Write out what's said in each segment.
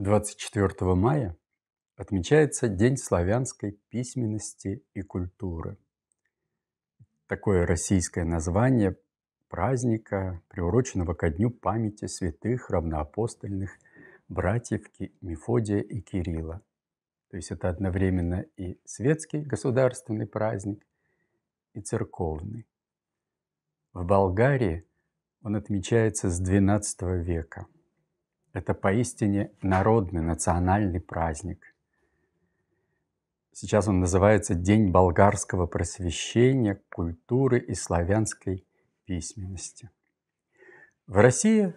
24 мая отмечается День славянской письменности и культуры. Такое российское название праздника, приуроченного ко дню памяти святых равноапостольных братьев Мефодия и Кирилла. То есть это одновременно и светский государственный праздник, и церковный. В Болгарии он отмечается с XII века – это поистине народный, национальный праздник. Сейчас он называется День болгарского просвещения, культуры и славянской письменности. В России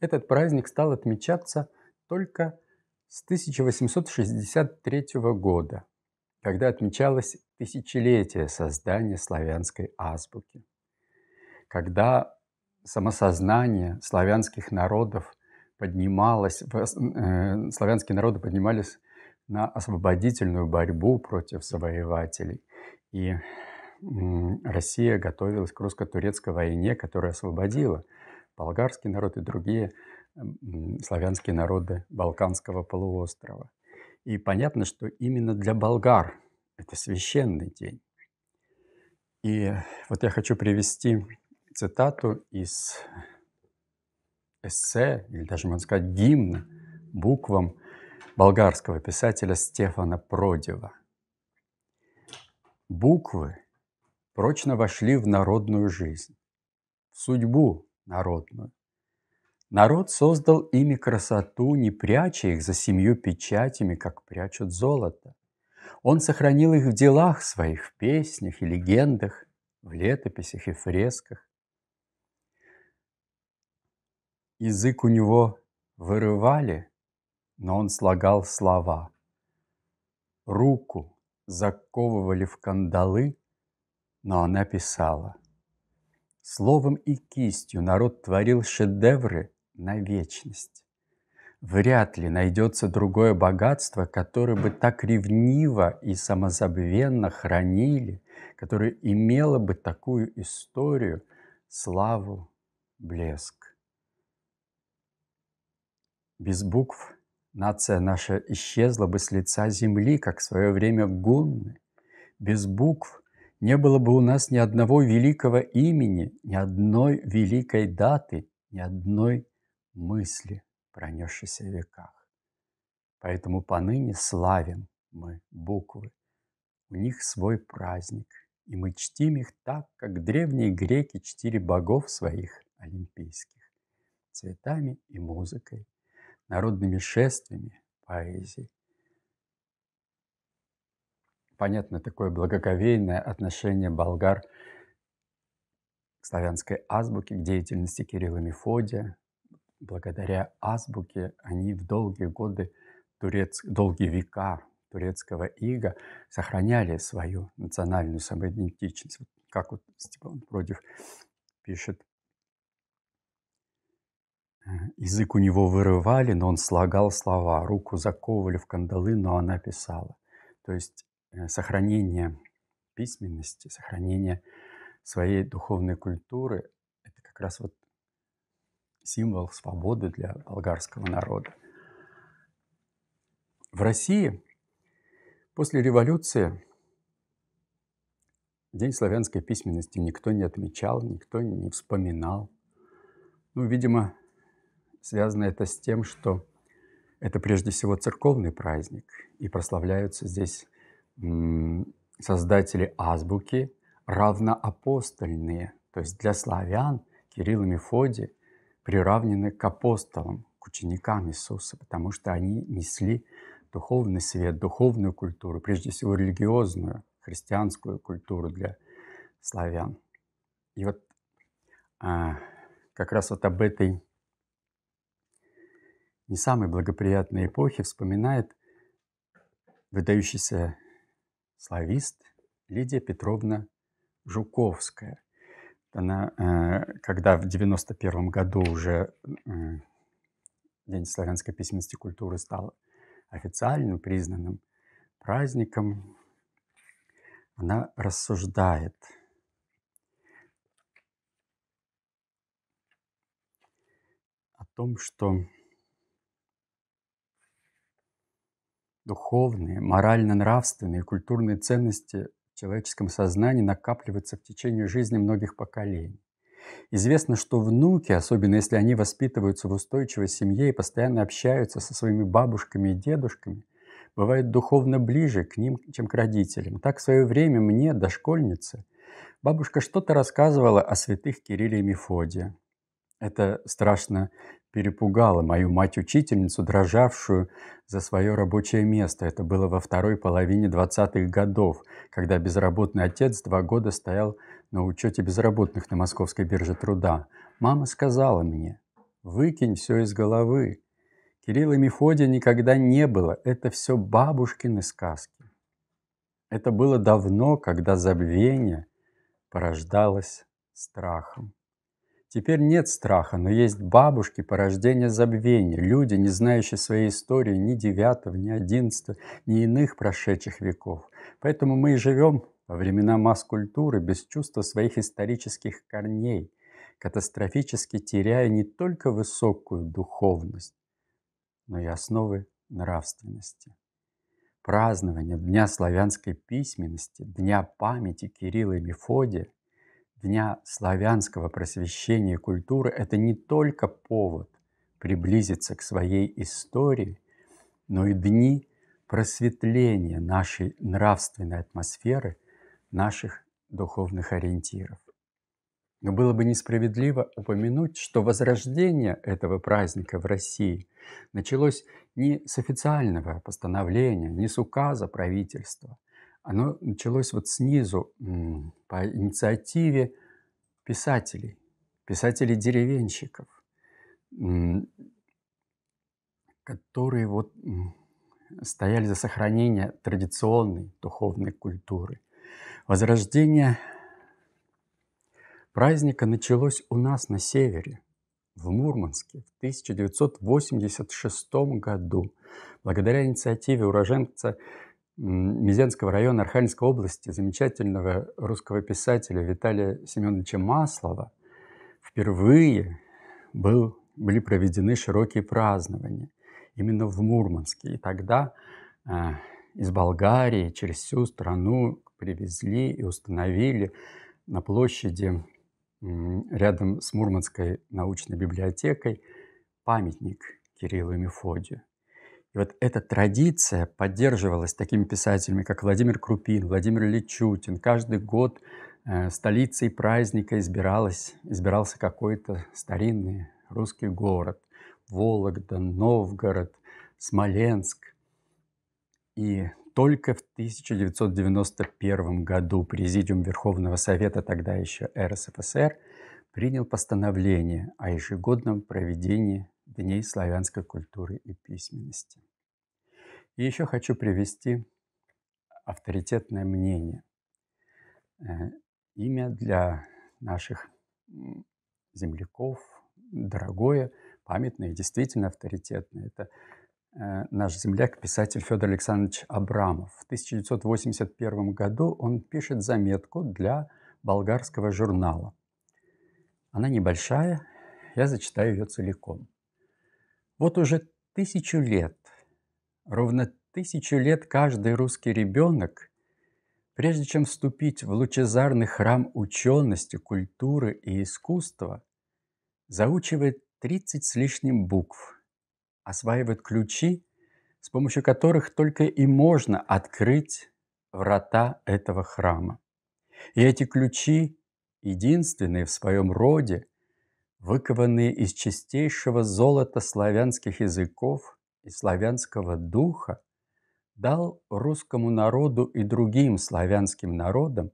этот праздник стал отмечаться только с 1863 года, когда отмечалось тысячелетие создания славянской азбуки, когда самосознание славянских народов поднималось, э, славянские народы поднимались на освободительную борьбу против завоевателей. И э, Россия готовилась к русско-турецкой войне, которая освободила болгарский народ и другие э, славянские народы Балканского полуострова. И понятно, что именно для болгар это священный день. И вот я хочу привести цитату из эссе, или даже, можно сказать, гимна буквам болгарского писателя Стефана Продева. Буквы прочно вошли в народную жизнь, в судьбу народную. Народ создал ими красоту, не пряча их за семью печатями, как прячут золото. Он сохранил их в делах своих, в песнях и легендах, в летописях и фресках. Язык у него вырывали, но он слагал слова. Руку заковывали в кандалы, но она писала. Словом и кистью народ творил шедевры на вечность. Вряд ли найдется другое богатство, которое бы так ревниво и самозабвенно хранили, которое имело бы такую историю, славу, блеск. Без букв нация наша исчезла бы с лица земли, как в свое время гунны. Без букв не было бы у нас ни одного великого имени, ни одной великой даты, ни одной мысли, пронесшейся в веках. Поэтому поныне славим мы буквы. У них свой праздник, и мы чтим их так, как древние греки чтили богов своих олимпийских, цветами и музыкой, народными шествиями поэзии. Понятно такое благоговейное отношение болгар к славянской азбуке, к деятельности Кирилла Мефодия. Благодаря азбуке они в долгие годы, турец... долгие века турецкого ига сохраняли свою национальную самоидентичность. Как вот Степан Продив пишет Язык у него вырывали, но он слагал слова. Руку заковывали в кандалы, но она писала. То есть э, сохранение письменности, сохранение своей духовной культуры – это как раз вот символ свободы для болгарского народа. В России после революции День славянской письменности никто не отмечал, никто не вспоминал. Ну, видимо, Связано это с тем, что это прежде всего церковный праздник, и прославляются здесь создатели азбуки, равноапостольные, то есть для славян Кирилл и Мефодий приравнены к апостолам, к ученикам Иисуса, потому что они несли духовный свет, духовную культуру, прежде всего религиозную, христианскую культуру для славян. И вот а, как раз вот об этой не самой благоприятной эпохи вспоминает выдающийся славист Лидия Петровна Жуковская. Она, э, когда в 91 году уже э, День славянской письменности и культуры стал официальным, признанным праздником, она рассуждает. о том, что духовные, морально-нравственные, и культурные ценности в человеческом сознании накапливаются в течение жизни многих поколений. Известно, что внуки, особенно если они воспитываются в устойчивой семье и постоянно общаются со своими бабушками и дедушками, бывают духовно ближе к ним, чем к родителям. Так в свое время мне, дошкольнице, бабушка что-то рассказывала о святых Кирилле и Мефодии. Это страшно перепугало мою мать-учительницу, дрожавшую за свое рабочее место. Это было во второй половине 20-х годов, когда безработный отец два года стоял на учете безработных на Московской бирже труда. Мама сказала мне, выкинь все из головы. Кирилла и Мефодия никогда не было, это все бабушкины сказки. Это было давно, когда забвение порождалось страхом. Теперь нет страха, но есть бабушки порождения забвения, люди, не знающие своей истории ни девятого, ни одиннадцатого, ни иных прошедших веков. Поэтому мы и живем во времена масс-культуры без чувства своих исторических корней, катастрофически теряя не только высокую духовность, но и основы нравственности. Празднование Дня славянской письменности, Дня памяти Кирилла и Мефодия Дня славянского просвещения и культуры – это не только повод приблизиться к своей истории, но и дни просветления нашей нравственной атмосферы, наших духовных ориентиров. Но было бы несправедливо упомянуть, что возрождение этого праздника в России началось не с официального постановления, не с указа правительства, оно началось вот снизу по инициативе писателей, писателей-деревенщиков, которые вот стояли за сохранение традиционной духовной культуры. Возрождение праздника началось у нас на севере, в Мурманске, в 1986 году, благодаря инициативе уроженца Мизянского района Архангельской области замечательного русского писателя Виталия Семеновича Маслова впервые был, были проведены широкие празднования именно в Мурманске. И тогда э, из Болгарии через всю страну привезли и установили на площади э, рядом с Мурманской научной библиотекой памятник Кириллу и Мефодию. И вот эта традиция поддерживалась такими писателями, как Владимир Крупин, Владимир Личутин. Каждый год э, столицей праздника избиралась, избирался какой-то старинный русский город. Вологда, Новгород, Смоленск. И только в 1991 году Президиум Верховного Совета, тогда еще РСФСР, принял постановление о ежегодном проведении Дней славянской культуры и письменности. И еще хочу привести авторитетное мнение. Э, имя для наших земляков дорогое, памятное, действительно авторитетное. Это э, наш земляк, писатель Федор Александрович Абрамов. В 1981 году он пишет заметку для болгарского журнала. Она небольшая, я зачитаю ее целиком. Вот уже тысячу лет Ровно тысячу лет каждый русский ребенок, прежде чем вступить в лучезарный храм учености, культуры и искусства, заучивает 30 с лишним букв, осваивает ключи, с помощью которых только и можно открыть врата этого храма. И эти ключи, единственные в своем роде, выкованные из чистейшего золота славянских языков – и славянского духа дал русскому народу и другим славянским народам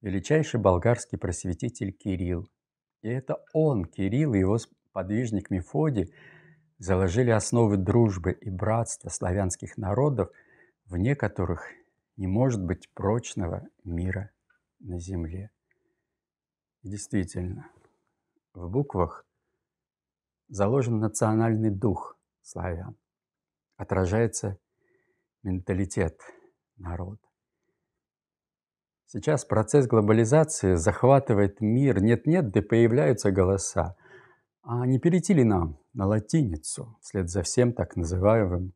величайший болгарский просветитель Кирилл. И это он, Кирилл и его подвижник Мефодий, заложили основы дружбы и братства славянских народов, вне которых не может быть прочного мира на земле. Действительно, в буквах заложен национальный дух славян отражается менталитет народа. Сейчас процесс глобализации захватывает мир. Нет-нет, да появляются голоса. А не перейти ли нам на латиницу вслед за всем так называемым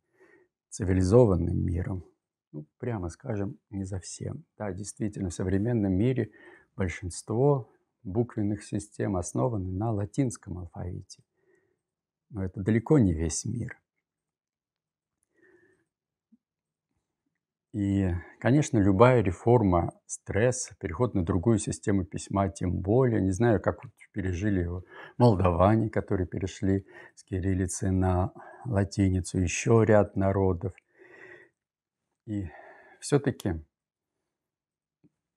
цивилизованным миром? Ну, прямо скажем, не за всем. Да, действительно, в современном мире большинство буквенных систем основаны на латинском алфавите. Но это далеко не весь мир – И, конечно, любая реформа, стресс, переход на другую систему письма, тем более, не знаю, как пережили его молдаване, которые перешли с кириллицы на латиницу, еще ряд народов. И все-таки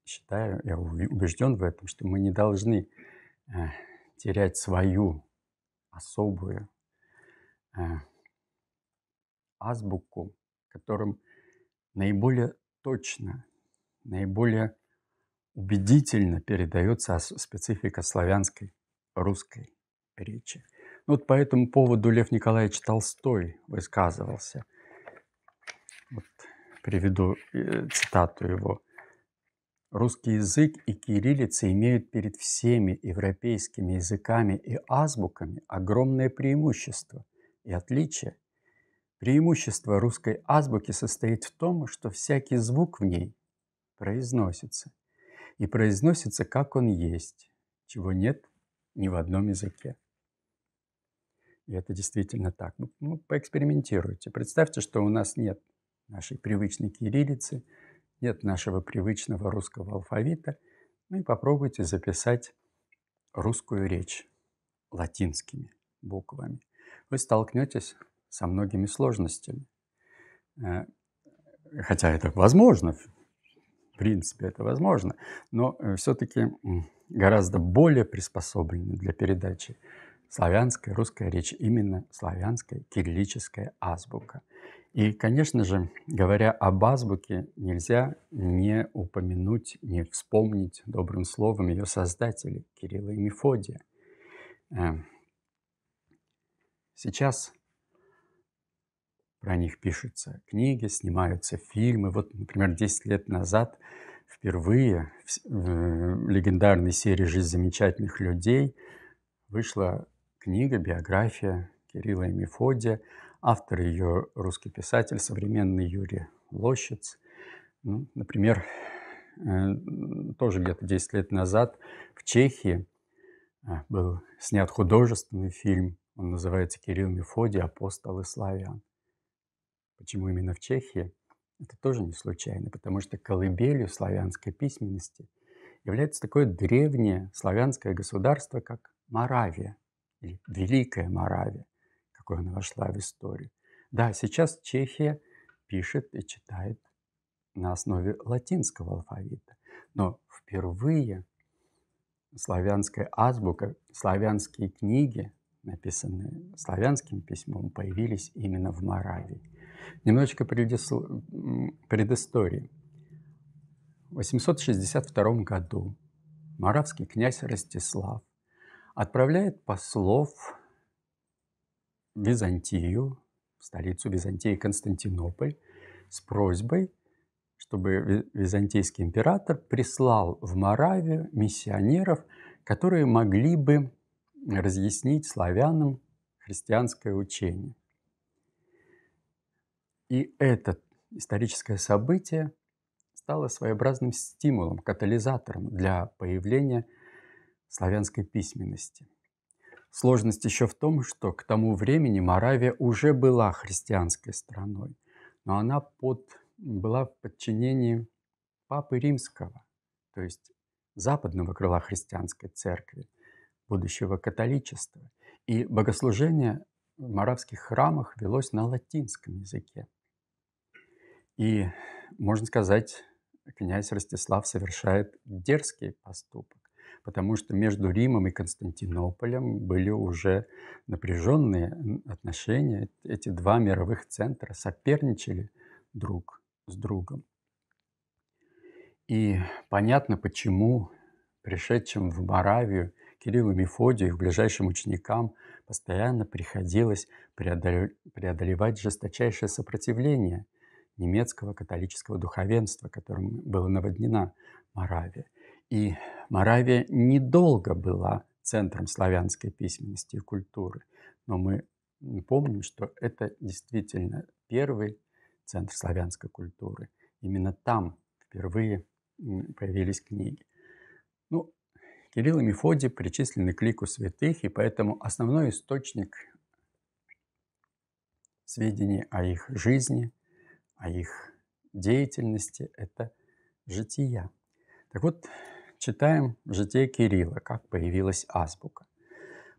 считаю, я убежден в этом, что мы не должны э, терять свою особую э, азбуку, которым наиболее точно, наиболее убедительно передается специфика славянской русской речи. Ну вот по этому поводу Лев Николаевич Толстой высказывался. Вот приведу э, цитату его. Русский язык и кириллица имеют перед всеми европейскими языками и азбуками огромное преимущество и отличие – Преимущество русской азбуки состоит в том, что всякий звук в ней произносится. И произносится, как он есть, чего нет ни в одном языке. И это действительно так. Ну, ну, поэкспериментируйте. Представьте, что у нас нет нашей привычной кириллицы, нет нашего привычного русского алфавита. Ну и попробуйте записать русскую речь латинскими буквами. Вы столкнетесь со многими сложностями. Э, хотя это возможно, в принципе это возможно, но э, все-таки гораздо более приспособлены для передачи славянской русской речи, именно славянская кириллическая азбука. И, конечно же, говоря об азбуке, нельзя не упомянуть, не вспомнить добрым словом ее создателей Кирилла и Мефодия. Э, сейчас про них пишутся книги, снимаются фильмы. Вот, например, 10 лет назад впервые в легендарной серии «Жизнь замечательных людей» вышла книга, биография Кирилла и Мефодия. Автор ее русский писатель, современный Юрий Лощиц. Ну, например, э, тоже где-то 10 лет назад в Чехии э, был снят художественный фильм. Он называется «Кирилл Мефодий. Апостолы славян». Почему именно в Чехии? Это тоже не случайно, потому что колыбелью славянской письменности является такое древнее славянское государство, как Моравия, или Великая Моравия, какой она вошла в историю. Да, сейчас Чехия пишет и читает на основе латинского алфавита, но впервые славянская азбука, славянские книги написанные славянским письмом, появились именно в Моравии. Немножечко предыстории. В 862 году моравский князь Ростислав отправляет послов в Византию, в столицу Византии Константинополь, с просьбой, чтобы византийский император прислал в Моравию миссионеров, которые могли бы разъяснить славянам христианское учение. И это историческое событие стало своеобразным стимулом, катализатором для появления славянской письменности. Сложность еще в том, что к тому времени Моравия уже была христианской страной, но она под, была в подчинении Папы Римского, то есть западного крыла христианской церкви – будущего католичества. И богослужение в маравских храмах велось на латинском языке. И, можно сказать, князь Ростислав совершает дерзкий поступок, потому что между Римом и Константинополем были уже напряженные отношения. Эти два мировых центра соперничали друг с другом. И понятно, почему пришедшим в Моравию – Кириллу и Мефодию, их ближайшим ученикам, постоянно приходилось преодолевать жесточайшее сопротивление немецкого католического духовенства, которым была наводнена Моравия. И Моравия недолго была центром славянской письменности и культуры, но мы помним, что это действительно первый центр славянской культуры. Именно там впервые появились книги. Кирилл и Мефодий причислены к лику святых, и поэтому основной источник сведений о их жизни, о их деятельности – это жития. Так вот, читаем житие Кирилла, как появилась азбука.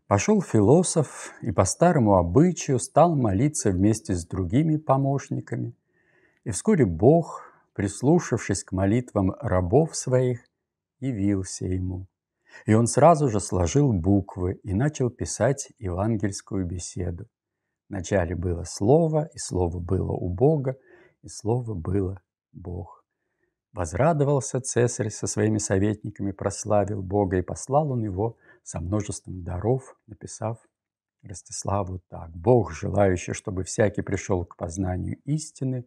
Пошел философ и по старому обычаю стал молиться вместе с другими помощниками. И вскоре Бог, прислушавшись к молитвам рабов своих, явился ему. И он сразу же сложил буквы и начал писать евангельскую беседу. Вначале было Слово, и Слово было у Бога, и Слово было Бог. Возрадовался Цесарь со своими советниками, прославил Бога, и послал он его со множеством даров, написав Ростиславу так. «Бог, желающий, чтобы всякий пришел к познанию истины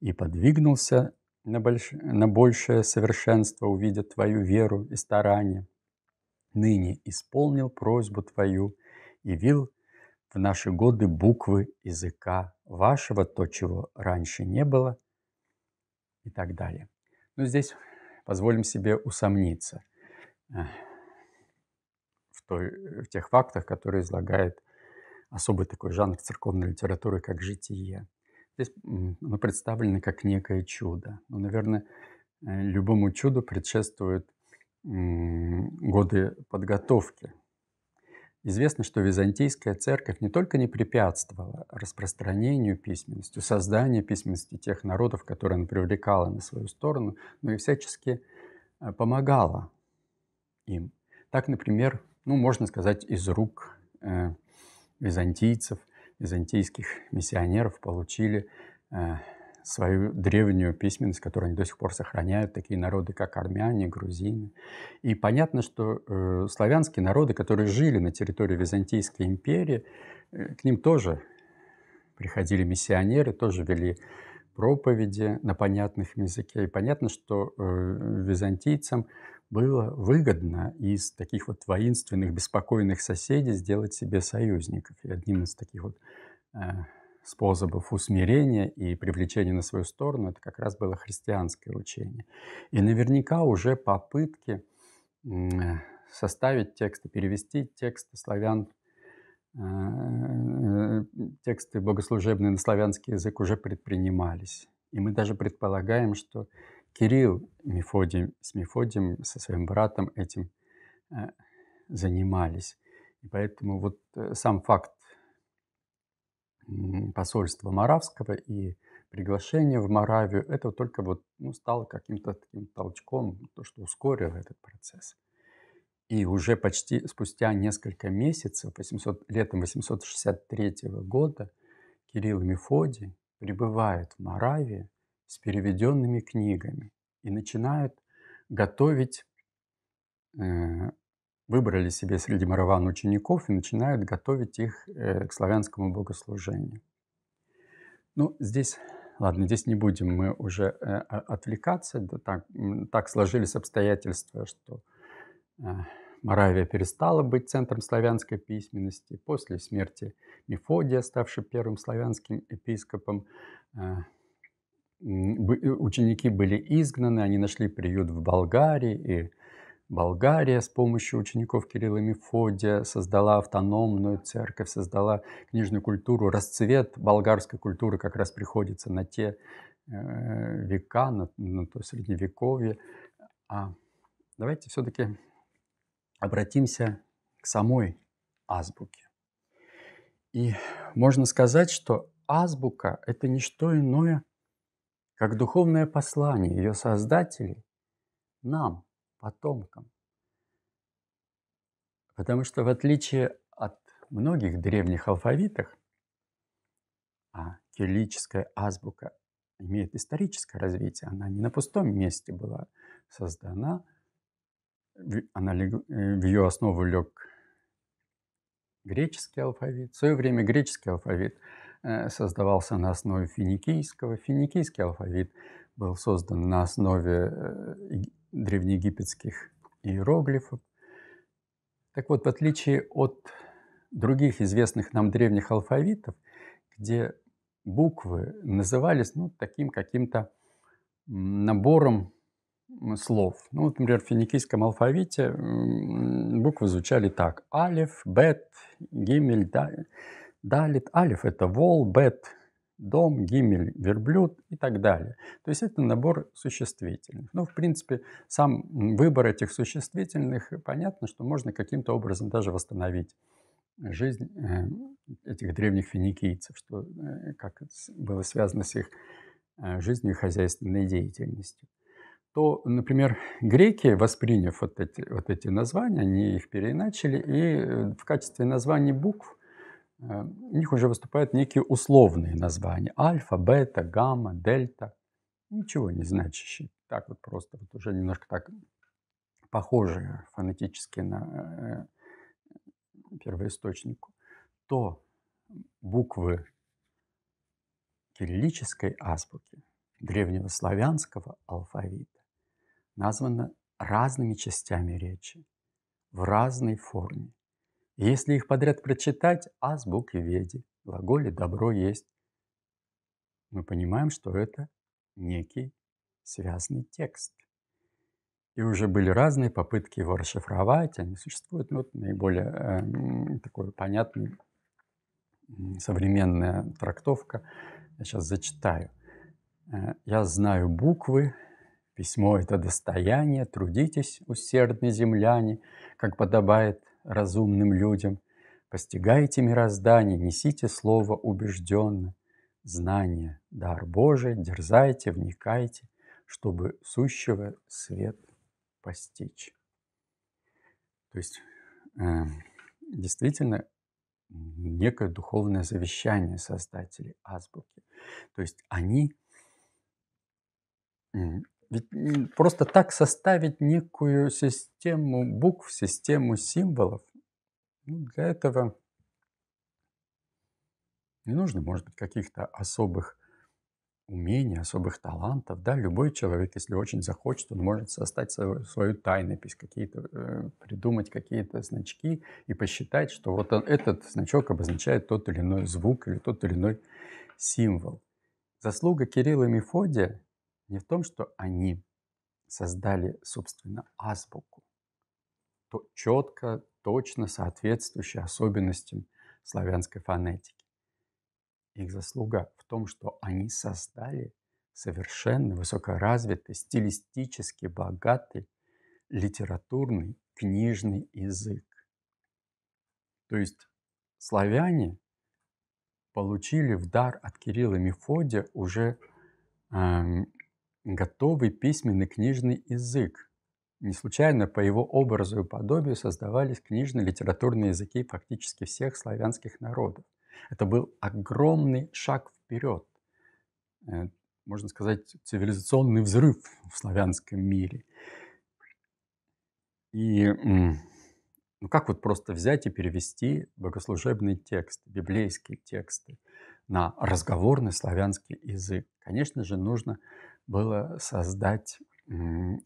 и подвигнулся на, больш... на большее совершенство, увидя твою веру и старание, ныне исполнил просьбу Твою и вил в наши годы буквы языка вашего, то, чего раньше не было, и так далее. Но ну, здесь позволим себе усомниться в, той, в тех фактах, которые излагает особый такой жанр церковной литературы, как «Житие». Здесь оно представлено как некое чудо. Но, ну, наверное, э, любому чуду предшествует годы подготовки. Известно, что византийская церковь не только не препятствовала распространению письменности, созданию письменности тех народов, которые она привлекала на свою сторону, но и всячески э, помогала им. Так, например, ну, можно сказать, из рук э, византийцев, византийских миссионеров получили э, свою древнюю письменность, которую они до сих пор сохраняют, такие народы, как армяне, грузины. И понятно, что э, славянские народы, которые жили на территории Византийской империи, э, к ним тоже приходили миссионеры, тоже вели проповеди на понятных языке. И понятно, что э, византийцам было выгодно из таких вот воинственных, беспокойных соседей сделать себе союзников. И одним из таких вот э, способов усмирения и привлечения на свою сторону, это как раз было христианское учение. И наверняка уже попытки составить тексты, перевести тексты славян, э, тексты богослужебные на славянский язык уже предпринимались. И мы даже предполагаем, что Кирилл Мефодий, с Мефодием, со своим братом этим э, занимались. И поэтому вот э, сам факт посольства Маравского и приглашение в Моравию, это только вот ну, стало каким-то таким толчком, то, что ускорило этот процесс. И уже почти спустя несколько месяцев, 800, летом 863 года, Кирилл Мефодий прибывает в Моравию с переведенными книгами и начинает готовить э, выбрали себе среди мараван учеников и начинают готовить их э, к славянскому богослужению. Ну, здесь, ладно, здесь не будем мы уже э, отвлекаться. так, так сложились обстоятельства, что э, Моравия перестала быть центром славянской письменности. После смерти Мефодия, ставший первым славянским епископом, ученики были изгнаны, они нашли приют в Болгарии и Болгария с помощью учеников Кирилла и Мефодия создала автономную церковь, создала книжную культуру. Расцвет болгарской культуры как раз приходится на те э, века, на, на то средневековье. А давайте все-таки обратимся к самой азбуке. И можно сказать, что азбука – это не что иное, как духовное послание ее создателей нам – потомкам. Потому что в отличие от многих древних алфавитов, а кириллическая азбука имеет историческое развитие, она не на пустом месте была создана, она лег, э, в ее основу лег греческий алфавит. В свое время греческий алфавит э, создавался на основе финикийского. Финикийский алфавит был создан на основе э, древнеегипетских иероглифов. Так вот, в отличие от других известных нам древних алфавитов, где буквы назывались ну, таким каким-то набором слов. Ну, вот, например, в финикийском алфавите буквы звучали так. Алиф, бет, гимель, да, далит. Алиф – это вол, бет дом, гимель, верблюд и так далее. То есть это набор существительных. Но ну, в принципе, сам выбор этих существительных, э, понятно, что можно каким-то образом даже восстановить жизнь э, этих древних финикийцев, что э, как было связано с их жизнью и хозяйственной деятельностью то, например, греки, восприняв вот эти, вот эти названия, они их переначали и в качестве названий букв Э, у них уже выступают некие условные названия. Альфа, бета, гамма, дельта. Ничего не значащие. Так вот просто вот уже немножко так похожие фонетически на э, первоисточнику. То буквы кириллической азбуки древнего славянского алфавита названы разными частями речи в разной форме. Если их подряд прочитать, азбуки веди, в глаголе «добро есть», мы понимаем, что это некий связанный текст. И уже были разные попытки его расшифровать, они существуют. Ну, вот наиболее э, такой понятный современная трактовка. Я сейчас зачитаю. Э, «Я знаю буквы, письмо — это достояние, трудитесь, усердные земляне, как подобает разумным людям. Постигайте мироздание, несите слово убежденно, знание, дар Божий, дерзайте, вникайте, чтобы сущего свет постичь. То есть э, действительно некое духовное завещание создателей азбуки. То есть они ведь просто так составить некую систему букв, систему символов, ну, для этого не нужно, может быть, каких-то особых умений, особых талантов. Да, любой человек, если очень захочет, он может создать свою, свою тайнопись, какие-то, э, придумать какие-то значки и посчитать, что вот он, этот значок обозначает тот или иной звук или тот или иной символ. Заслуга Кирилла и Мефодия не в том, что они создали, собственно, азбуку, то четко, точно соответствующей особенностям славянской фонетики. Их заслуга в том, что они создали совершенно высокоразвитый, стилистически богатый литературный книжный язык. То есть славяне получили в дар от Кирилла и Мефодия уже эм, готовый письменный книжный язык. Не случайно по его образу и подобию создавались книжно-литературные языки фактически всех славянских народов. Это был огромный шаг вперед, э, можно сказать, цивилизационный взрыв в славянском мире. И ну как вот просто взять и перевести богослужебные тексты, библейские тексты на разговорный славянский язык? Конечно же, нужно было создать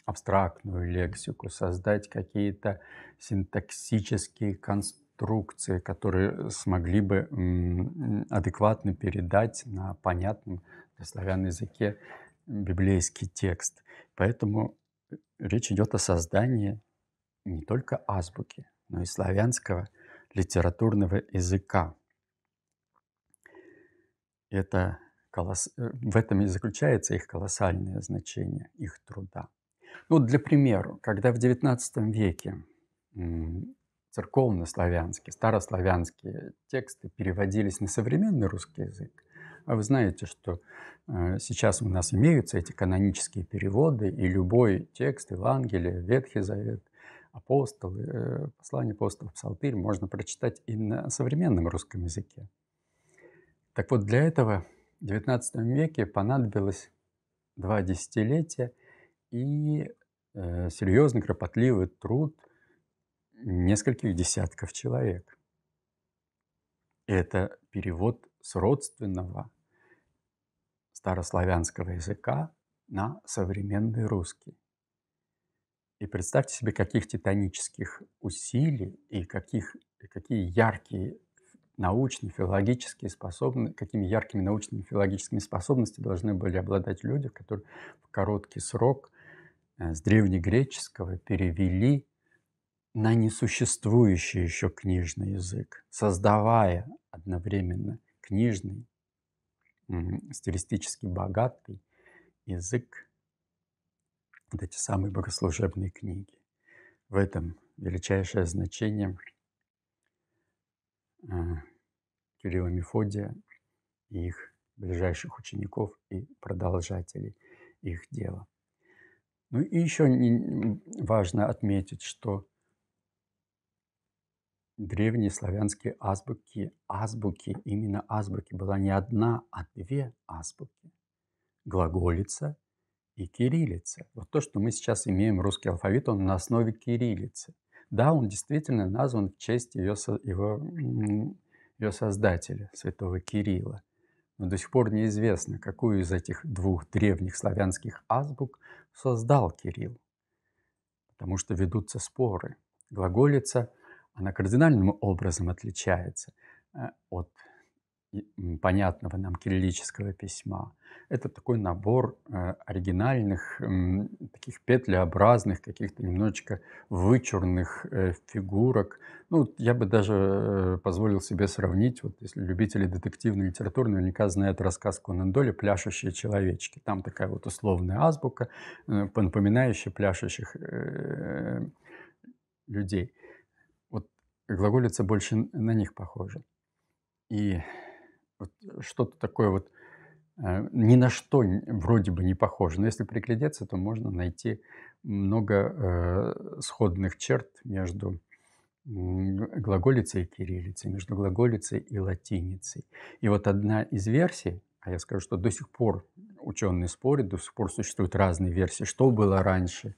абстрактную лексику, создать какие-то синтаксические конструкции, которые смогли бы адекватно передать на понятном для славян языке библейский текст. Поэтому э, речь идет о создании не только азбуки, но и славянского литературного языка. Это колосс... Э, в этом и заключается их колоссальное значение, их труда. Ну, для примера, когда в XIX веке церковно-славянские, старославянские тексты переводились на современный русский язык, а вы знаете, что э, сейчас у нас имеются эти канонические переводы, и любой текст Евангелия, Ветхий Завет, апостолы, э, послание апостолов, псалтырь можно прочитать и на современном русском языке. Так вот, для этого XIX веке понадобилось два десятилетия и э, серьезный, кропотливый труд нескольких десятков человек. Это перевод с родственного старославянского языка на современный русский. И представьте себе, каких титанических усилий и каких, какие яркие научно-филологические способности, какими яркими научно-филологическими способностями должны были обладать люди, которые в короткий срок э, с древнегреческого перевели на несуществующий еще книжный язык, создавая одновременно книжный, стилистически богатый язык, вот эти самые богослужебные книги. В этом величайшее значение Кирилла Мефодия и их ближайших учеников и продолжателей их дела. Ну и еще важно отметить, что древние славянские азбуки, азбуки, именно азбуки, была не одна, а две азбуки. Глаголица и кириллица. Вот то, что мы сейчас имеем русский алфавит, он на основе кириллицы. Да, он действительно назван в честь ее, его, ее создателя, святого Кирилла. Но до сих пор неизвестно, какую из этих двух древних славянских азбук создал Кирилл, потому что ведутся споры. Глаголица, она кардинальным образом отличается э, от понятного нам кириллического письма. Это такой набор э, оригинальных, таких петлеобразных, каких-то немножечко вычурных э, фигурок. Ну, я бы даже э, позволил себе сравнить, вот если любители детективной литературы наверняка знают рассказ Конан Доли «Пляшущие человечки». Там такая вот условная азбука, напоминающая пляшущих людей. Вот глаголица больше на них похожа. И вот э, что-то такое вот э, ни на что вроде бы не похоже. Но если приглядеться, то можно найти много э, сходных черт между глаголицей и кириллицей, между глаголицей и латиницей. И вот одна из версий, а я скажу, что до сих пор ученые спорят, до сих пор существуют разные версии, что было раньше,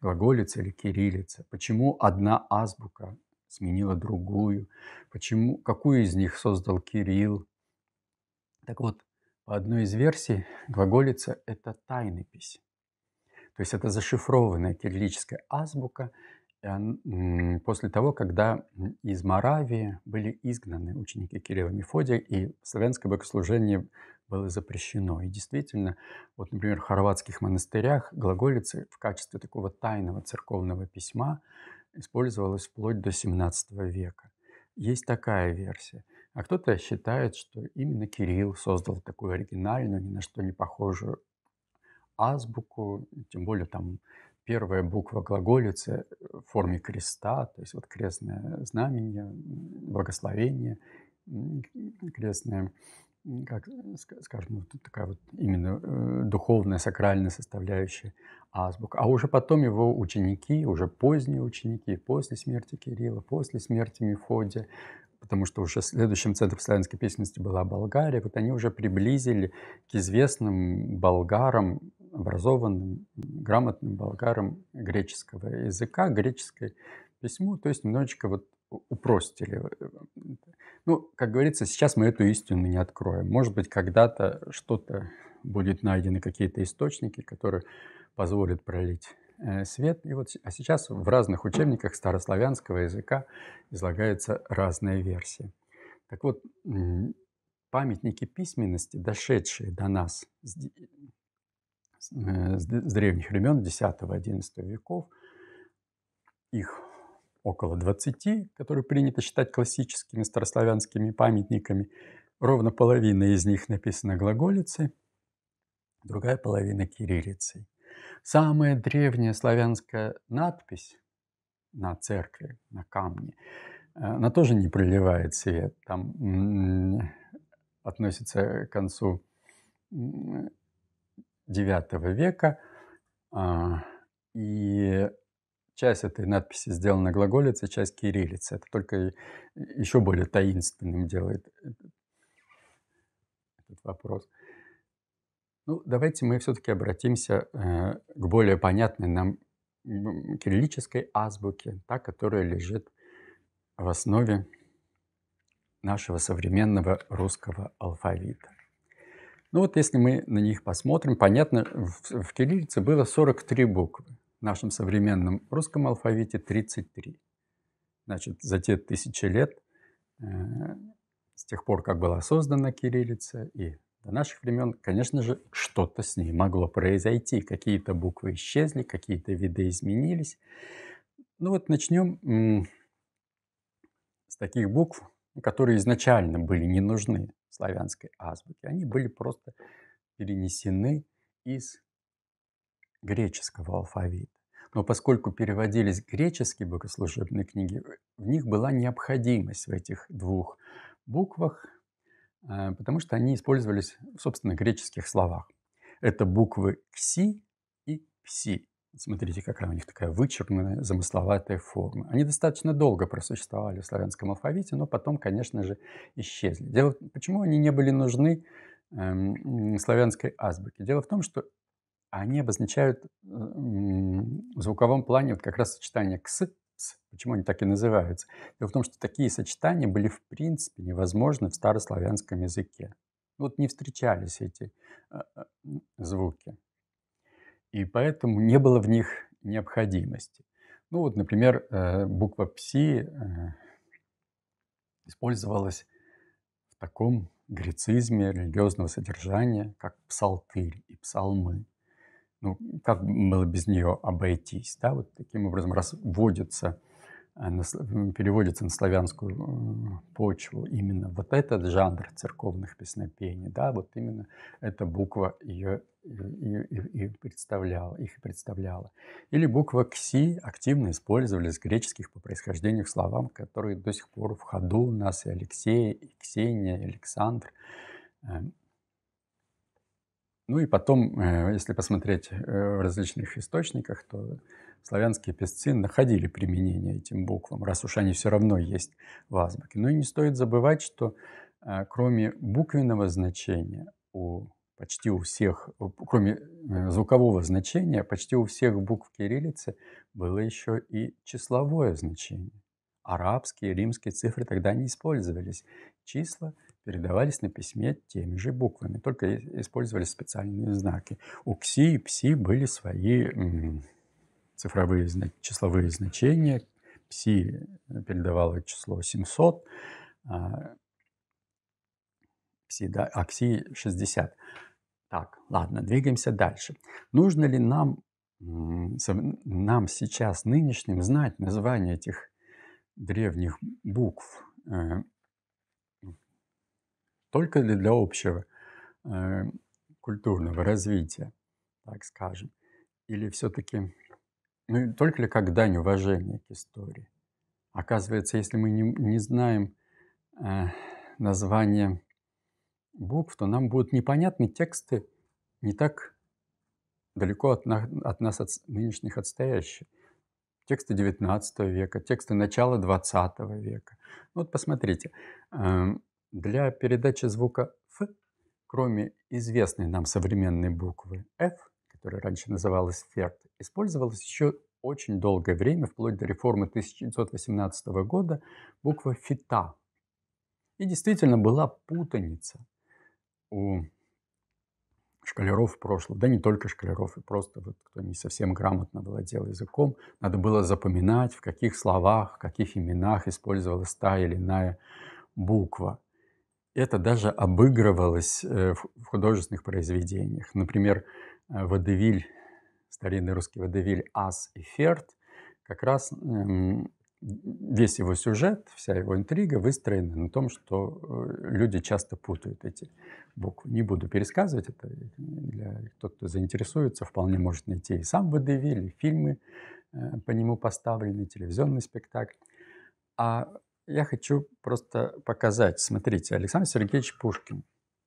глаголица или кириллица, почему одна азбука сменила другую, почему, какую из них создал Кирилл, так вот, по одной из версий, глаголица – это тайнопись. То есть это зашифрованная кириллическая азбука после того, когда из Моравии были изгнаны ученики Кирилла и Мефодия, и славянское богослужение было запрещено. И действительно, вот, например, в хорватских монастырях глаголица в качестве такого тайного церковного письма использовалась вплоть до XVII века. Есть такая версия. А кто-то считает, что именно Кирилл создал такую оригинальную, ни на что не похожую азбуку, тем более там первая буква глаголицы в форме креста, то есть вот крестное знамение, благословение, крестное, как э, скажем, вот такая вот именно э, духовная, сакральная составляющая азбука. А уже потом его ученики, уже поздние ученики, после смерти Кирилла, после смерти Мефодия, потому что уже следующим центром славянской письменности была Болгария, вот они уже приблизили к известным болгарам, образованным, грамотным болгарам греческого языка, греческое письмо. то есть немножечко вот упростили. Э, ну, как говорится, сейчас мы эту истину не откроем. Может быть, когда-то что-то будет найдено, какие-то источники, которые позволят пролить Э, свет. И вот, а сейчас в разных учебниках старославянского языка излагаются разные версии. Так вот, памятники письменности, дошедшие до нас с, э, древних времен, X-XI веков, их около 20, которые принято считать классическими старославянскими памятниками, ровно половина из них написана глаголицей, другая половина кириллицей. Самая древняя славянская надпись на церкви, на камне, э, она тоже не проливает свет. Там относится к концу IX века. А, и часть этой надписи сделана глаголицей, часть кириллицей. Это только еще более таинственным делает этот вопрос. Ну, давайте мы все-таки обратимся э, к более понятной нам кириллической азбуке, та, которая лежит в основе нашего современного русского алфавита. Ну вот если мы на них посмотрим, понятно, в, в кириллице было 43 буквы, в нашем современном русском алфавите 33. Значит, за те тысячи лет, э, с тех пор, как была создана кириллица и до наших времен, конечно же, что-то с ней могло произойти. Какие-то буквы исчезли, какие-то виды изменились. Ну вот начнем с таких букв, которые изначально были не нужны славянской азбуке. Они были просто перенесены из греческого алфавита. Но поскольку переводились греческие богослужебные книги, в них была необходимость в этих двух буквах, Э, потому что они использовались в, собственно, греческих словах. Это буквы «кси» и «пси». Смотрите, какая у них такая вычеркнутая, замысловатая форма. Они достаточно долго просуществовали в славянском алфавите, но потом, конечно же, исчезли. Дело, почему они не были нужны эм, славянской азбуке? Дело в том, что они обозначают э, в звуковом плане вот как раз сочетание «кс» Почему они так и называются? Дело в том, что такие сочетания были в принципе невозможны в старославянском языке. Вот не встречались эти э, э, звуки. И поэтому не было в них необходимости. Ну вот, например, э, буква «пси» использовалась в таком грецизме религиозного содержания, как псалтырь и псалмы ну, как было без нее обойтись, да, вот таким образом разводится, э, переводится на славянскую почву именно вот этот жанр церковных песнопений, да, вот именно эта буква ее и, и, и представляла, их представляла. Или буква «кси» активно использовались в греческих по происхождению словам, которые до сих пор в ходу у нас и Алексея, и Ксения, и Александр. Э, ну и потом, э, если посмотреть э, в различных источниках, то славянские песцы находили применение этим буквам, раз уж они все равно есть в азбуке. Но и не стоит забывать, что э, кроме буквенного значения у почти у всех, кроме звукового значения, почти у всех букв кириллицы было еще и числовое значение. Арабские, римские цифры тогда не использовались. Числа передавались на письме теми же буквами, только использовали специальные знаки. У КСИ и ПСИ были свои цифровые числовые значения. ПСИ передавало число 700, а ПСИ, да, а КСИ 60. Так, ладно, двигаемся дальше. Нужно ли нам, нам сейчас, нынешним, знать название этих древних букв? Э, только для общего э, культурного развития, так скажем, или все-таки ну, только ли как дань уважения к истории. Оказывается, если мы не, не знаем э, название букв, то нам будут непонятны тексты не так далеко от, на, от нас, от нынешних отстоящих. Тексты XIX века, тексты начала XX века. Вот посмотрите, эм, для передачи звука «ф», кроме известной нам современной буквы «ф», которая раньше называлась «ферт», использовалась еще очень долгое время, вплоть до реформы 1918 года, буква «фита». И действительно была путаница у шкалеров прошлого, да не только шкалеров, и просто вот кто не совсем грамотно владел языком, надо было запоминать, в каких словах, в каких именах использовалась та или иная буква это даже обыгрывалось э, в художественных произведениях. Например, э, водевиль, старинный русский водевиль «Ас и Ферд», как раз эм, весь его сюжет, вся его интрига выстроена на том, что э, люди часто путают эти буквы. Не буду пересказывать это. Для тот, кто заинтересуется, вполне может найти и сам Водевиль, и фильмы по нему поставлены, телевизионный спектакль. А я хочу просто показать. Смотрите, Александр Сергеевич Пушкин,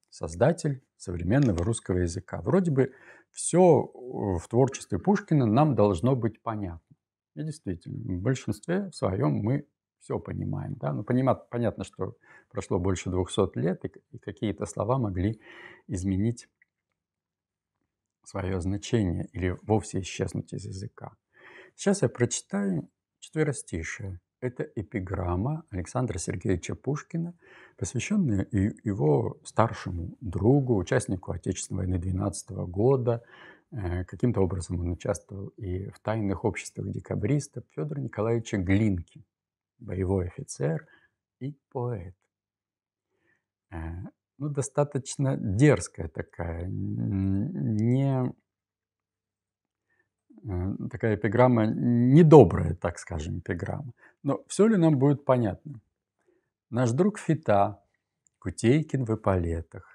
создатель современного русского языка. Вроде бы все в творчестве Пушкина нам должно быть понятно. И действительно, в большинстве в своем мы все понимаем. Да? Ну, понятно, что прошло больше 200 лет, и, и какие-то слова могли изменить свое значение или вовсе исчезнуть из языка. Сейчас я прочитаю четверостишее. Это эпиграмма Александра Сергеевича Пушкина, посвященная его старшему другу, участнику Отечественной войны 12 года. Э, каким-то образом он участвовал и в тайных обществах декабристов Федора Николаевича Глинки, боевой офицер и поэт. Э, ну, достаточно дерзкая такая, не Э, такая эпиграмма, недобрая, так скажем, эпиграмма. Но все ли нам будет понятно? Наш друг Фита, Кутейкин в эполетах,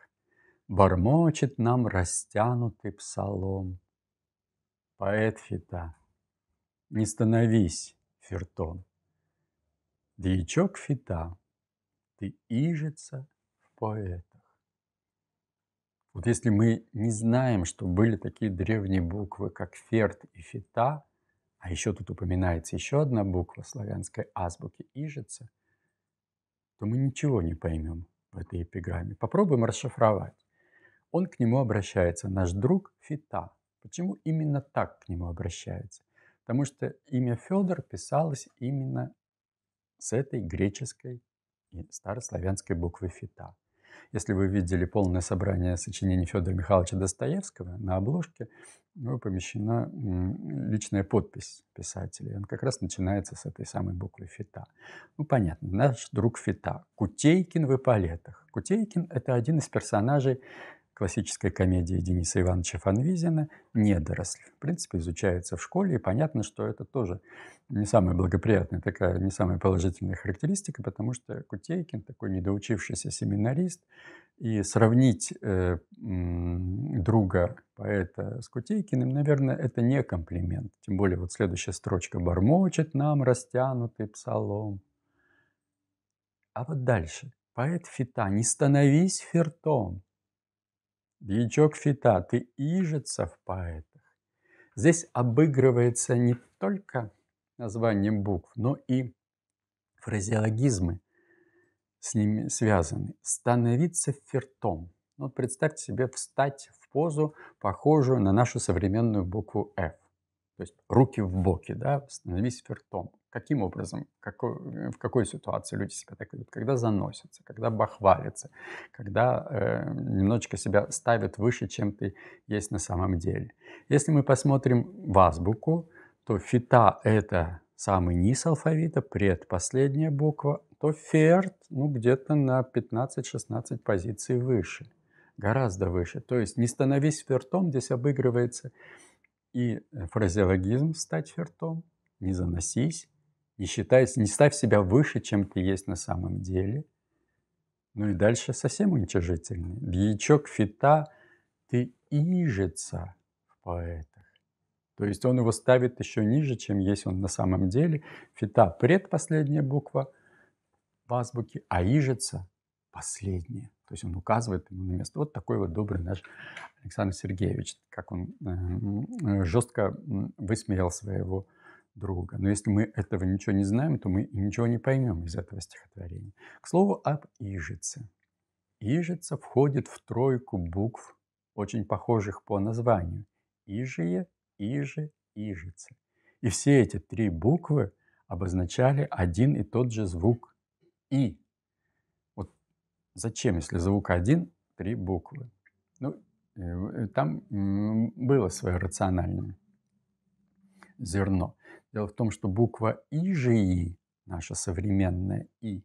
Бормочет нам растянутый псалом. Поэт Фита, не становись, Фертон. Дьячок Фита, ты ижица в поэт. Вот если мы не знаем, что были такие древние буквы, как ферт и фита, а еще тут упоминается еще одна буква славянской азбуки – ижица, то мы ничего не поймем в этой эпиграмме. Попробуем расшифровать. Он к нему обращается, наш друг Фита. Почему именно так к нему обращается? Потому что имя Федор писалось именно с этой греческой и старославянской буквы Фита – если вы видели полное собрание сочинений Федора Михайловича Достоевского, на обложке ну, помещена личная подпись писателя. Он как раз начинается с этой самой буквы «фита». Ну, понятно, наш друг Фита. Кутейкин в «Ипполетах». Кутейкин – это один из персонажей классической комедии Дениса Ивановича Фанвизина «Недоросль». В принципе, изучается в школе, и понятно, что это тоже не самая благоприятная такая, не самая положительная характеристика, потому что Кутейкин такой недоучившийся семинарист, и сравнить э, друга поэта с Кутейкиным, наверное, это не комплимент. Тем более вот следующая строчка «Бормочет нам растянутый псалом». А вот дальше. Поэт Фита, не становись фертом, Дьячок ты ижится в поэтах. Здесь обыгрывается не только название букв, но и фразеологизмы с ними связаны. Становиться фертом. Ну, вот представьте себе встать в позу, похожую на нашу современную букву F. То есть руки в боки, да, становись фертом. Каким образом? Какой, э, в какой ситуации люди себя так ведут? Когда заносятся, когда бахвалятся, когда э, немножечко себя ставят выше, чем ты есть на самом деле. Если мы посмотрим в азбуку, то фита – это самый низ алфавита, предпоследняя буква, то ферт ну, где-то на 15-16 позиций выше, гораздо выше. То есть не становись фертом, здесь обыгрывается и э, фразеологизм «стать фертом», не заносись, не, считай, не ставь себя выше, чем ты есть на самом деле. Ну и дальше совсем уничижительный. Дьячок фита – ты ижица в поэтах. То есть он его ставит еще ниже, чем есть он на самом деле. Фита – предпоследняя буква в азбуке, а ижица – последняя. То есть он указывает ему на место. Вот такой вот добрый наш Александр Сергеевич, как он э, э, жестко высмеял своего друга. Но если мы этого ничего не знаем, то мы ничего не поймем из этого стихотворения. К слову, об Ижице. Ижица входит в тройку букв, очень похожих по названию. Ижие, Иже, Ижица. И все эти три буквы обозначали один и тот же звук «и». Вот зачем, если звук один, три буквы? Ну, э, там было свое рациональное зерно. Дело в том, что буква И наша современная И,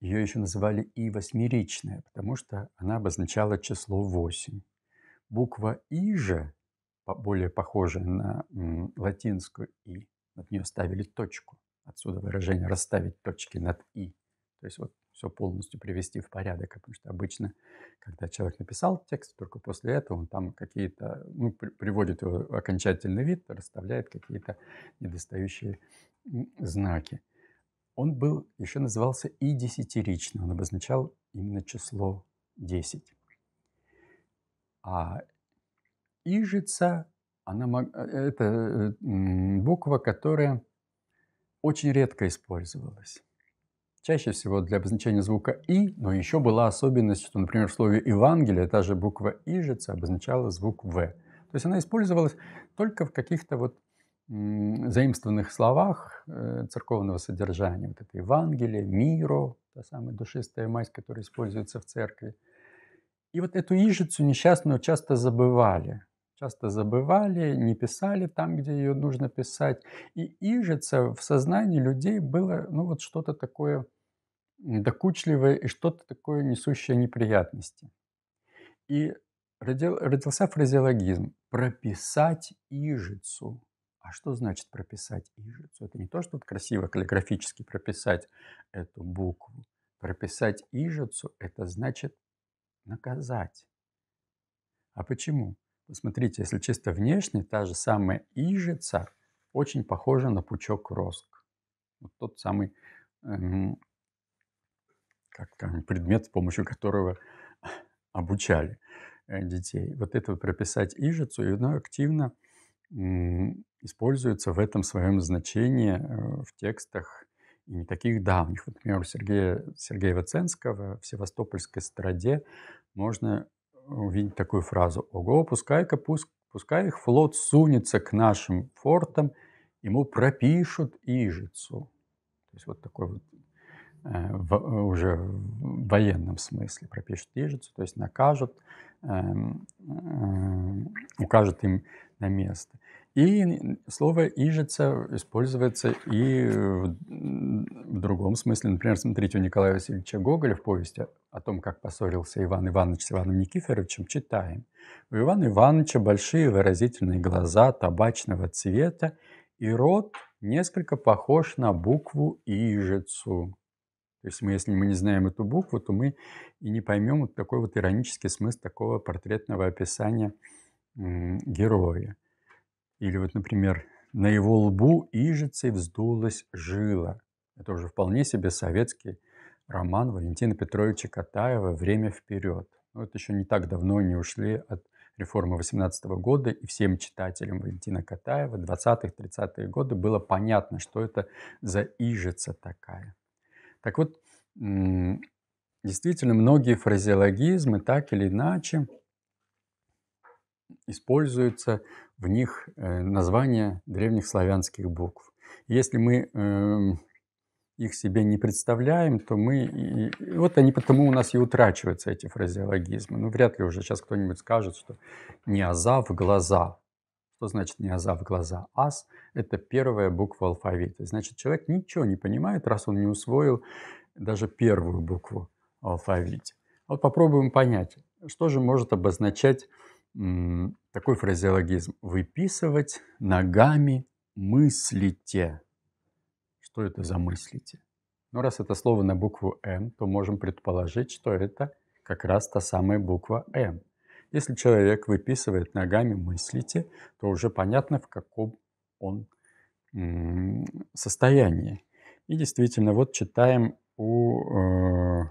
ее еще называли И восьмеричная, потому что она обозначала число 8. Буква И же, более похожая на латинскую И, от нее ставили точку. Отсюда выражение «расставить точки над И». То есть вот все полностью привести в порядок, потому что обычно, когда человек написал текст, только после этого он там какие-то, ну, приводит его окончательный вид, расставляет какие-то недостающие знаки. Он был, еще назывался и десятиричный, он обозначал именно число 10. А ижица, она, э, это э, буква, которая очень редко использовалась чаще всего для обозначения звука «и», но еще была особенность, что, например, в слове «евангелие» та же буква «ижица» обозначала звук «в». То есть она использовалась только в каких-то вот заимствованных словах э, церковного содержания. Вот это Евангелие, миро, та самая душистая мать, которая используется в церкви. И вот эту ижицу несчастную часто забывали часто забывали, не писали там, где ее нужно писать. И Ижица в сознании людей было, ну вот что-то такое докучливое и что-то такое несущее неприятности. И родился фразеологизм «прописать Ижицу». А что значит прописать Ижицу? Это не то, что красиво каллиграфически прописать эту букву. Прописать Ижицу – это значит наказать. А почему? Посмотрите, если чисто внешне, та же самая ижица очень похожа на пучок роск. Вот тот самый эм, как там, предмет, с помощью которого обучали э, детей. Вот это прописать ижицу, и она активно используется в этом своем значении э, в текстах и не таких давних. Вот, например, у Сергея, Сергея Ваценского в «Севастопольской страде» можно увидеть такую фразу «Ого, пускай-ка пусть, пускай их флот сунется к нашим фортам, ему пропишут Ижицу». То есть вот такой вот э, в, уже в военном смысле пропишут Ижицу, то есть накажут, э, э, укажут им на место. И слово «ижица» используется и в, другом смысле. Например, смотрите, у Николая Васильевича Гоголя в повести о том, как поссорился Иван Иванович с Иваном Никифоровичем, читаем. У Ивана Ивановича большие выразительные глаза табачного цвета и рот несколько похож на букву «ижицу». То есть мы, если мы не знаем эту букву, то мы и не поймем вот такой вот иронический смысл такого портретного описания героя. Или вот, например, на его лбу ижицей вздулась жила. Это уже вполне себе советский роман Валентина Петровича Катаева «Время вперед». Но ну, это еще не так давно не ушли от реформы 18 года, и всем читателям Валентина Катаева 20 30 х годы было понятно, что это за ижица такая. Так вот, действительно, многие фразеологизмы так или иначе – используются в них э, названия древних славянских букв. Если мы эм, их себе не представляем, то мы... И вот они потому у нас и утрачиваются, эти фразеологизмы. Ну, вряд ли уже сейчас кто-нибудь скажет, что не аза в глаза. Что значит не аза в глаза? Аз – это первая буква алфавита. Значит, человек ничего не понимает, раз он не усвоил даже первую букву алфавита. Вот попробуем понять, что же может обозначать такой фразеологизм. Выписывать ногами мыслите. Что это за мыслите? Но ну, раз это слово на букву «М», то можем предположить, что это как раз та самая буква «М». Если человек выписывает ногами «мыслите», то уже понятно, в каком он состоянии. И действительно, вот читаем у э,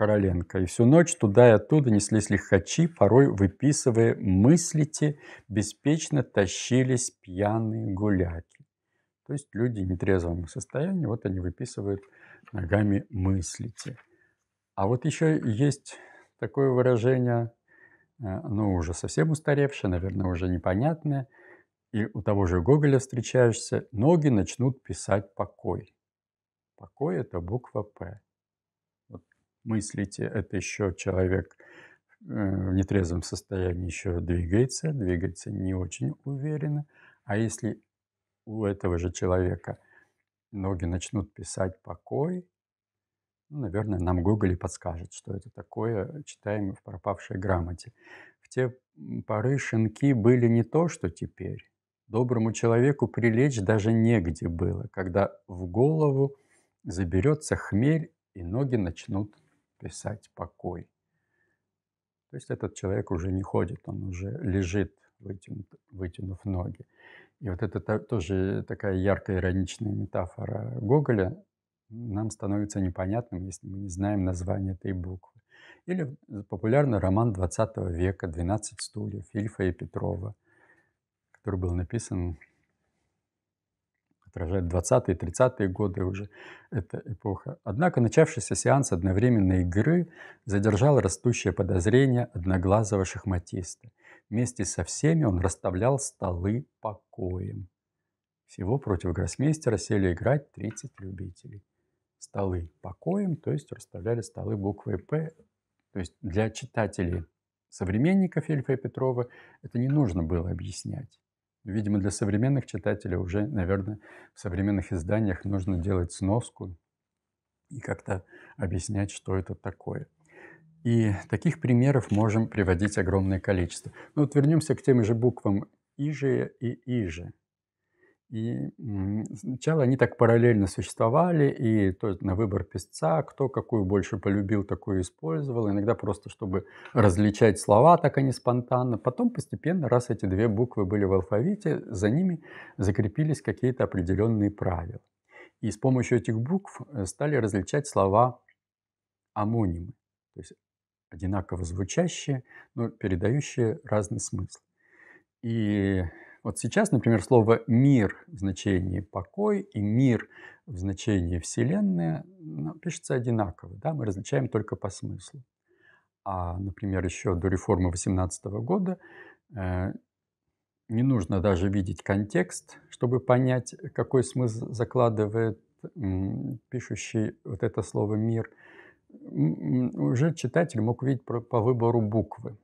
Короленко. И всю ночь туда и оттуда неслись лихачи, порой выписывая «мыслите», беспечно тащились пьяные гуляки. То есть люди в нетрезвом состоянии, вот они выписывают ногами «мыслите». А вот еще есть такое выражение, э, ну, уже совсем устаревшее, наверное, уже непонятное, и у того же Гоголя встречаешься, ноги начнут писать покой. Покой – это буква «П» мыслите, это еще человек э, в нетрезвом состоянии еще двигается, двигается не очень уверенно. А если у этого же человека ноги начнут писать покой, ну, наверное, нам Google и подскажет, что это такое, читаем в пропавшей грамоте. В те поры шинки были не то, что теперь. Доброму человеку прилечь даже негде было, когда в голову заберется хмель и ноги начнут писать покой. То есть этот человек уже не ходит, он уже лежит, вытянув ноги. И вот это тоже такая яркая ироничная метафора Гоголя нам становится непонятным, если мы не знаем название этой буквы. Или популярный роман 20 века «12 стульев» Ильфа и Петрова, который был написан отражает 20-е, 30-е годы уже эта эпоха. Однако начавшийся сеанс одновременной игры задержал растущее подозрение одноглазого шахматиста. Вместе со всеми он расставлял столы покоем. Всего против гроссмейстера сели играть 30 любителей. Столы покоем, то есть расставляли столы буквой «П». То есть для читателей современников Ельфа и Петрова это не нужно было объяснять. Видимо, для современных читателей уже, наверное, в современных изданиях нужно делать сноску и как-то объяснять, что это такое. И таких примеров можем приводить огромное количество. Но вот вернемся к тем же буквам «иже» и «иже». И сначала они так параллельно существовали, и то есть на выбор песца, кто какую больше полюбил, такую использовал. Иногда просто, чтобы различать слова, так они спонтанно. Потом постепенно, раз эти две буквы были в алфавите, за ними закрепились какие-то определенные правила. И с помощью этих букв э, стали различать слова амонимы, то есть одинаково звучащие, но передающие разный смысл. И вот сейчас, например, слово «мир» в значении «покой» и «мир» в значении «вселенная» ну, пишется одинаково, да, мы различаем только по смыслу. А, например, еще до реформы 18 года э, не нужно даже видеть контекст, чтобы понять, какой смысл закладывает м, пишущий вот это слово «мир». уже читатель мог видеть по выбору буквы.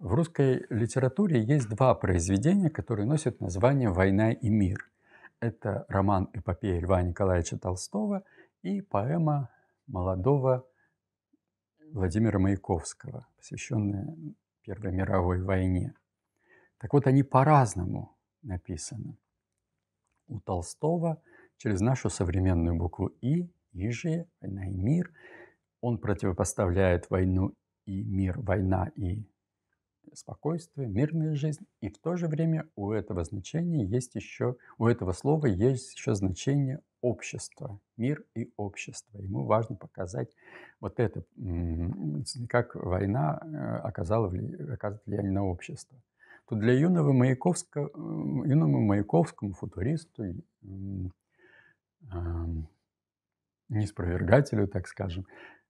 В русской литературе есть два произведения, которые носят название «Война и мир». Это роман эпопея Льва Николаевича Толстого и поэма молодого Владимира Маяковского, посвященная Первой мировой войне. Так вот, они по-разному написаны. У Толстого через нашу современную букву «и», «иже», «война и мир», он противопоставляет войну и мир, война и спокойствие, мирная жизнь. И в то же время у этого значения есть еще, у этого слова есть еще значение общества, мир и общество. Ему важно показать вот это, как война э, оказала, оказывает влияние на общество. Тут для юного Маяковского, юному Маяковскому футуристу, неспровергателю, так скажем,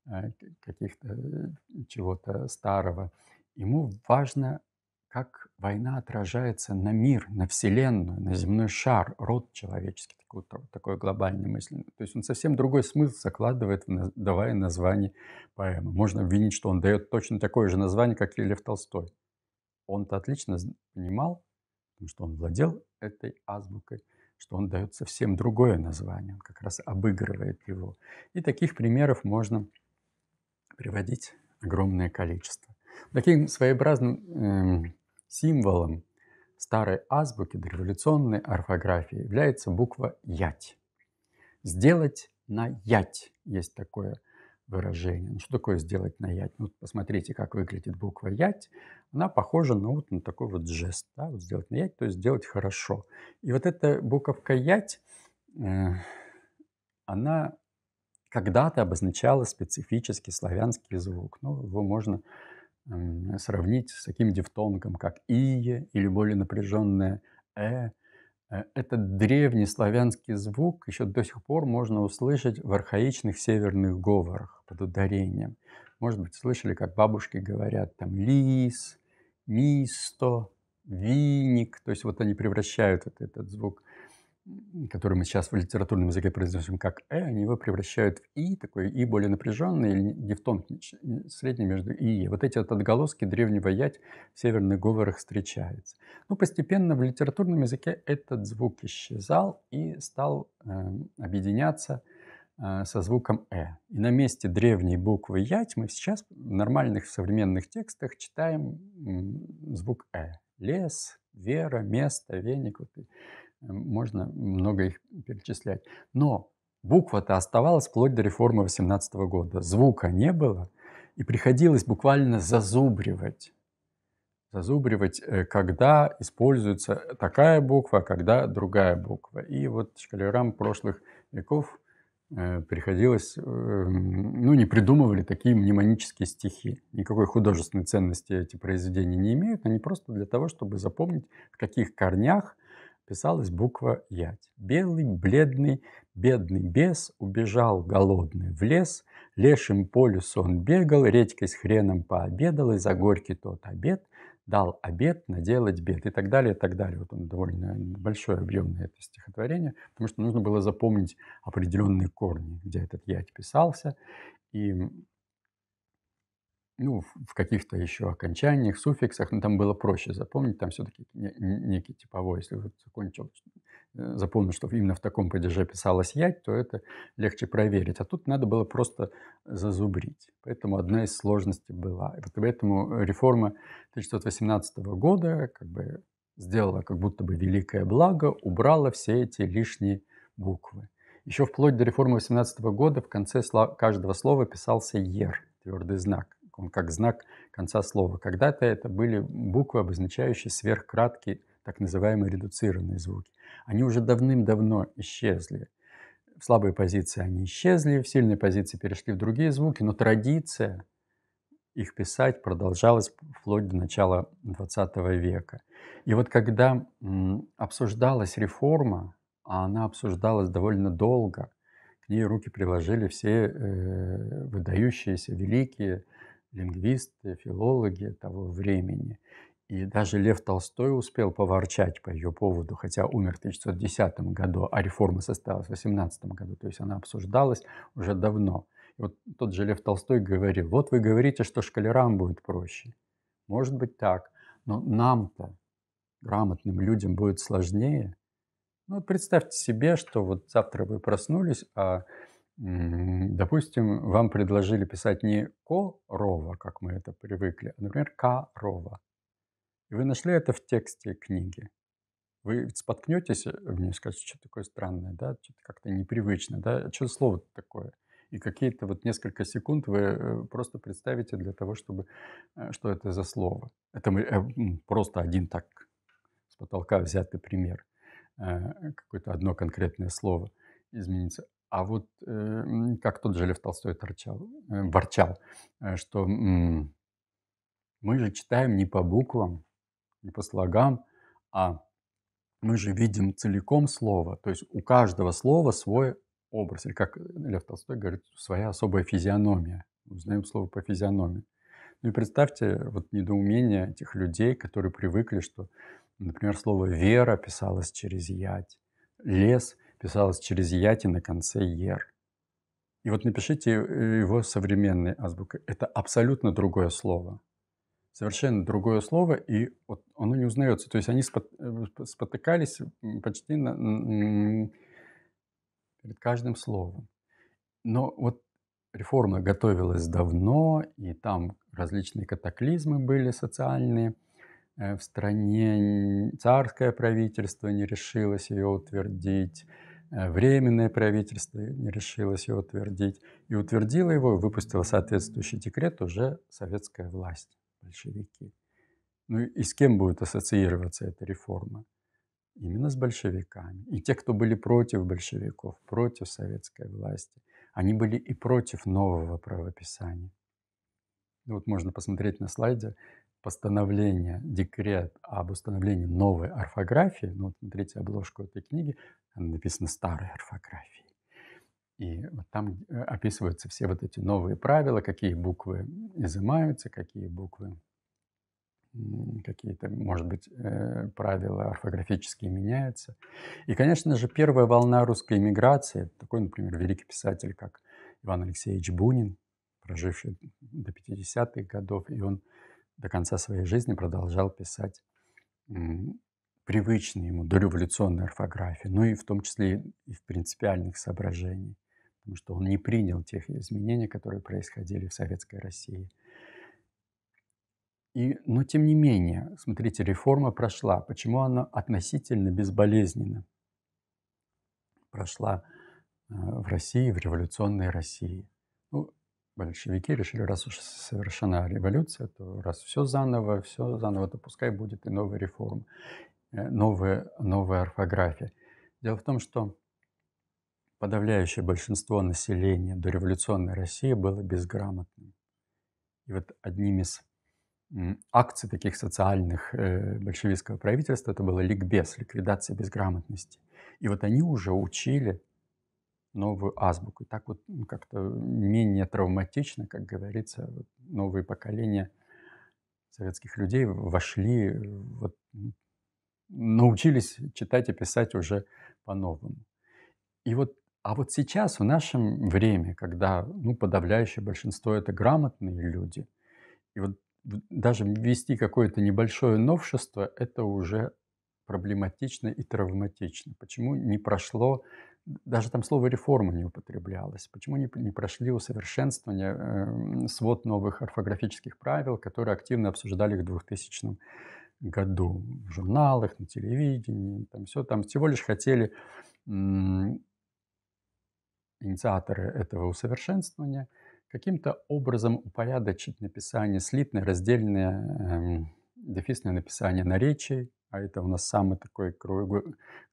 э, каких-то э, чего-то старого – Ему важно, как война отражается на мир, на Вселенную, на земной шар, род человеческий, такой, такой глобальный мысленный. То есть он совсем другой смысл закладывает, давая название поэмы. Можно обвинить, что он дает точно такое же название, как и Лев Толстой. Он-то отлично понимал, что он владел этой азбукой, что он дает совсем другое название, он как раз обыгрывает его. И таких примеров можно приводить огромное количество. Таким своеобразным эм, символом старой азбуки дореволюционной орфографии является буква «ять». «Сделать на ять» есть такое выражение. Ну, что такое «сделать на ять»? Ну, посмотрите, как выглядит буква «ять». Она похожа на, ну, вот, на такой вот жест. Да? Вот «Сделать на ять» — то есть «сделать хорошо». И вот эта буковка «ять», э, она когда-то обозначала специфический славянский звук. Ну его можно сравнить с таким дифтонгом, как «ие» или более напряженное «э». «э». Этот древний славянский звук еще до сих пор можно услышать в архаичных северных говорах под ударением. Может быть, слышали, как бабушки говорят там «лис», «мисто», «виник». То есть вот они превращают вот этот звук которые мы сейчас в литературном языке произносим как «э», они его превращают в «и», такой «и» более напряженное, или дифтонг средний между «и» и. Вот эти вот отголоски древнего «ять» в северных говорах встречаются. Но постепенно в литературном языке этот звук исчезал и стал э, объединяться э, со звуком «э». И на месте древней буквы «ять» мы сейчас в нормальных современных текстах читаем э, звук «э». Лес, вера, место, веник. Вот можно много их перечислять. Но буква-то оставалась вплоть до реформы 18 года. Звука не было, и приходилось буквально зазубривать. Зазубривать, э, когда используется такая буква, а когда другая буква. И вот шкалерам прошлых веков э, приходилось, э, ну, не придумывали такие мнемонические стихи. Никакой художественной ценности эти произведения не имеют, они просто для того, чтобы запомнить, в каких корнях – писалась буква Ять. Белый, бледный, бедный бес убежал голодный в лес, лешим по лесу он бегал, редькой с хреном пообедал, и за горький тот обед дал обед наделать бед и так далее, и так далее. Вот он довольно большое, объемное это стихотворение, потому что нужно было запомнить определенные корни, где этот ять писался. И ну, в каких-то еще окончаниях, суффиксах, но ну, там было проще запомнить, там все-таки некий типовой, если вот закончил, э, запомнил, что именно в таком падеже писалось «ять», то это легче проверить. А тут надо было просто зазубрить. Поэтому одна из сложностей была. И поэтому реформа 1918 года как бы сделала как будто бы великое благо, убрала все эти лишние буквы. Еще вплоть до реформы 18 года в конце каждого слова писался «ер», твердый знак он как знак конца слова. Когда-то это были буквы, обозначающие сверхкраткие, так называемые редуцированные звуки. Они уже давным-давно исчезли. В слабой позиции они исчезли, в сильной позиции перешли в другие звуки, но традиция их писать продолжалась вплоть до начала XX века. И вот когда обсуждалась реформа, а она обсуждалась довольно долго, к ней руки приложили все э, выдающиеся, великие лингвисты, филологи того времени. И даже Лев Толстой успел поворчать по ее поводу, хотя умер в 1910 году, а реформа состоялась в 18 году, то есть она обсуждалась уже давно. И вот тот же Лев Толстой говорил, вот вы говорите, что шкалерам будет проще. Может быть так, но нам-то, грамотным людям, будет сложнее. Ну вот представьте себе, что вот завтра вы проснулись, а Допустим, вам предложили писать не корова, как мы это привыкли, а, например, корова. И вы нашли это в тексте книги. Вы споткнетесь, мне э, скажете, что такое странное, да, что-то как-то непривычно, да, что слово такое. И какие-то вот несколько секунд вы э, просто представите для того, чтобы, э, что это за слово. Это просто один так с потолка взятый пример, какое-то одно конкретное слово изменится. А вот э, как тот же Лев Толстой торчал, э, ворчал, э, что мы же читаем не по буквам, не по слогам, а мы же видим целиком слово. То есть у каждого слова свой образ. Или как Лев Толстой говорит, своя особая физиономия. Узнаем слово по физиономии. Ну и представьте вот недоумение этих людей, которые привыкли, что, например, слово «вера» писалось через «ять», «лес» — писалось через «яти» на конце «ер». И вот напишите э, его современной азбукой. Это абсолютно другое слово. Совершенно другое слово, и вот оно не узнается. То есть они э, спотыкались почти на, перед каждым словом. Но вот реформа готовилась давно, и там различные катаклизмы были социальные. Э, в стране царское правительство не решилось ее утвердить. Э, временное правительство не решилось его утвердить. И утвердило его, выпустило соответствующий декрет уже советская власть, большевики. Ну и с кем будет ассоциироваться эта реформа? Именно с большевиками. И те, кто были против большевиков, против советской власти, они были и против нового правописания. Ну вот можно посмотреть на слайде постановление, декрет об установлении новой орфографии, ну, вот смотрите обложку этой книги, она написана старой орфографией. И вот там э, описываются все вот эти новые правила, какие буквы изымаются, какие буквы, какие-то, может быть, э, правила орфографические меняются. И, конечно же, первая волна русской иммиграции, такой, например, великий писатель, как Иван Алексеевич Бунин, проживший до 50-х годов, и он до конца своей жизни продолжал писать привычные ему дореволюционной орфографии, ну и в том числе и в принципиальных соображениях, потому что он не принял тех изменений, которые происходили в Советской России. И, но тем не менее, смотрите, реформа прошла. Почему она относительно безболезненно прошла э, в России, в революционной России? большевики решили, раз уж совершена революция, то раз все заново, все заново, то пускай будет и новая реформа, э, новая, новая орфография. Дело в том, что подавляющее большинство населения дореволюционной России было безграмотным. И вот одним из акций таких социальных э, большевистского правительства это было ликбез, ликвидация безграмотности. И вот они уже учили новую азбуку. И так вот как-то менее травматично, как говорится, вот новые поколения советских людей вошли, вот, научились читать и писать уже по-новому. И вот, а вот сейчас, в нашем время, когда ну, подавляющее большинство это грамотные люди, и вот даже ввести какое-то небольшое новшество, это уже проблематично и травматично. Почему не прошло даже там слово «реформа» не употреблялось. Почему не, не прошли усовершенствование, э, свод новых орфографических правил, которые активно обсуждали их в 2000 году в журналах, на телевидении, там все там. Всего лишь хотели инициаторы этого усовершенствования каким-то образом упорядочить написание, слитное, раздельное, эм, дефисное написание наречий, а это у нас самый такой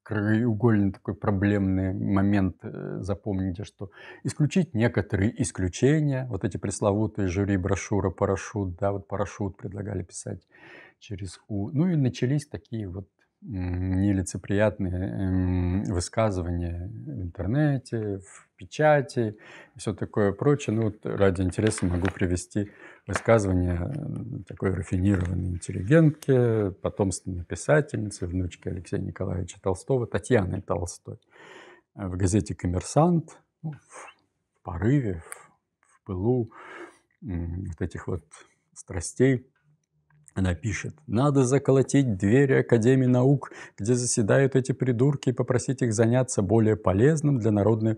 краеугольный такой проблемный момент. Э, запомните, что исключить некоторые исключения. Вот эти пресловутые жюри брошюра «Парашют», да, вот «Парашют» предлагали писать через «У». Ну и начались такие вот нелицеприятные эм, высказывания в интернете, в печати все такое прочее. Ну вот ради интереса могу привести высказывание такой рафинированной интеллигентки, потомственной писательницы, внучки Алексея Николаевича Толстого, Татьяны Толстой в газете «Коммерсант», ну, в порыве, в пылу вот этих вот страстей она пишет, надо заколотить двери Академии наук, где заседают эти придурки, и попросить их заняться более полезным для народного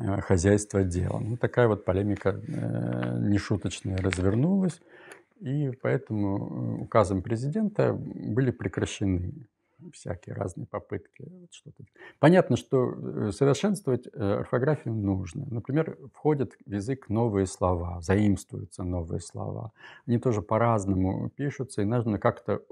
э, хозяйства делом. Ну, такая вот полемика э, нешуточная развернулась, и поэтому э, указом президента были прекращены всякие разные попытки. Вот что-то. Понятно, что э, совершенствовать э, орфографию нужно. Например, входят в язык новые слова, заимствуются новые слова. Они тоже по-разному пишутся, и нужно как-то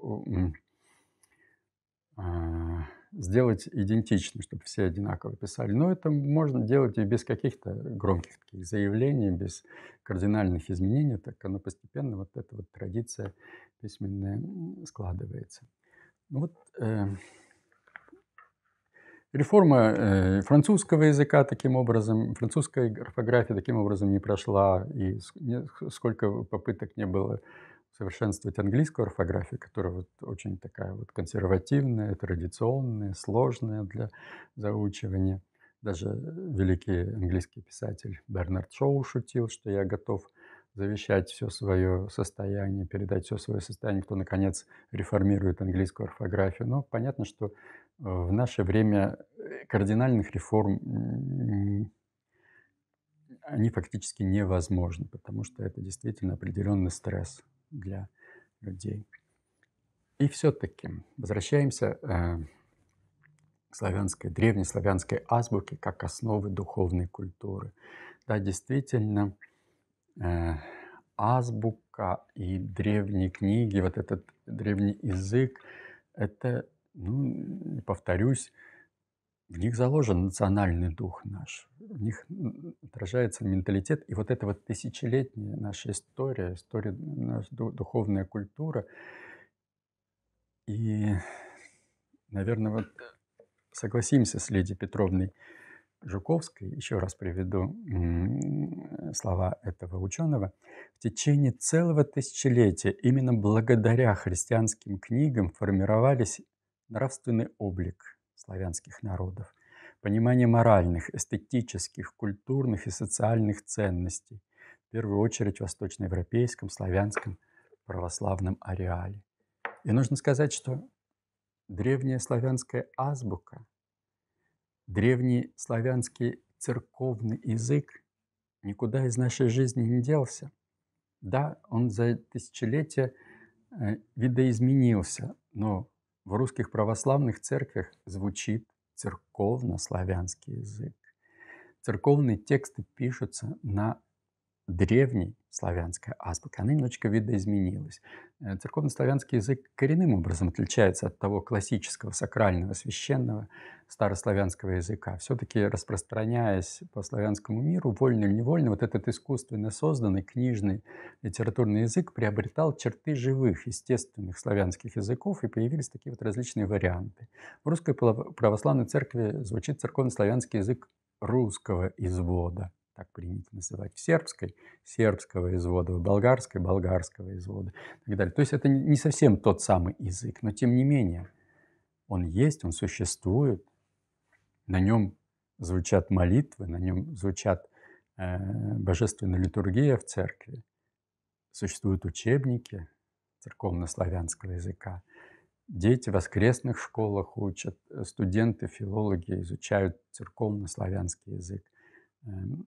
а, сделать идентичным, чтобы все одинаково писали. Но это можно делать и без каких-то громких таких заявлений, без кардинальных изменений, так оно постепенно, вот эта вот традиция письменная складывается. Ну Вот э, реформа э, французского языка таким образом, французская орфография таким образом не прошла, и сколько попыток не было совершенствовать английскую орфографию, которая вот очень такая вот консервативная, традиционная, сложная для заучивания. Даже э, великий английский писатель Бернард Шоу шутил, что я готов завещать все свое состояние, передать все свое состояние, кто, наконец, реформирует английскую орфографию. Но понятно, что э, в наше время э, кардинальных реформ они фактически невозможны, потому что это действительно определенный стресс для людей. И все-таки возвращаемся э, к славянской, древнеславянской азбуке как основы духовной культуры. Да, действительно, э, Э, азбука и древние книги, вот этот древний язык, это, ну, повторюсь, в них заложен национальный дух наш, в них отражается менталитет, и вот эта вот тысячелетняя наша история, история, наша духовная культура. И, наверное, вот согласимся с Лидией Петровной, Жуковской, еще раз приведу слова этого ученого, в течение целого тысячелетия именно благодаря христианским книгам формировались нравственный облик славянских народов, понимание моральных, эстетических, культурных и социальных ценностей, в первую очередь в восточноевропейском, славянском, православном ареале. И нужно сказать, что древняя славянская азбука – Древний славянский церковный язык никуда из нашей жизни не делся. Да, он за тысячелетия э, видоизменился, но в русских православных церквях звучит церковно-славянский язык. Церковные тексты пишутся на древней славянской азбуки. Она немножечко видоизменилась. Э, церковнославянский язык коренным образом отличается от того классического, сакрального, священного старославянского языка. Все-таки распространяясь по славянскому миру, вольно или невольно, вот этот искусственно созданный книжный литературный язык приобретал черты живых, естественных славянских языков, и появились такие вот различные варианты. В русской православной церкви звучит церковнославянский язык русского извода – так принято называть, в сербской, сербского извода, в болгарской, болгарского извода и так далее. То есть это не совсем тот самый язык, но тем не менее он есть, он существует, на нем звучат молитвы, на нем звучат э, божественная литургия в церкви, существуют учебники церковно-славянского языка, дети в воскресных школах учат, э, студенты, филологи изучают церковно-славянский язык. Эм,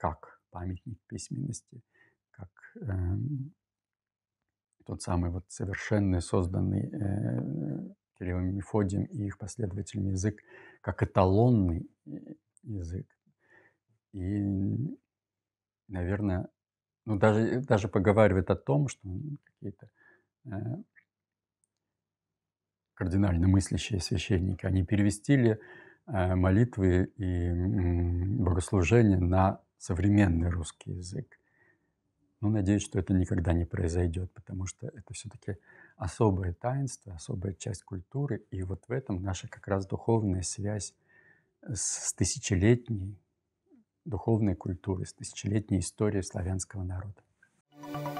как памятник письменности, как э, тот самый вот совершенный, созданный э, Кириллом и Мефодием и их последователями язык, как эталонный э, язык. И, наверное, ну, даже, даже поговаривает о том, что какие-то э, кардинально мыслящие священники, они перевестили э, молитвы и э, богослужения на современный русский язык. Но ну, надеюсь, что это никогда не произойдет, потому что это все-таки особое таинство, особая часть культуры. И вот в этом наша как раз духовная связь с тысячелетней духовной культурой, с тысячелетней историей славянского народа.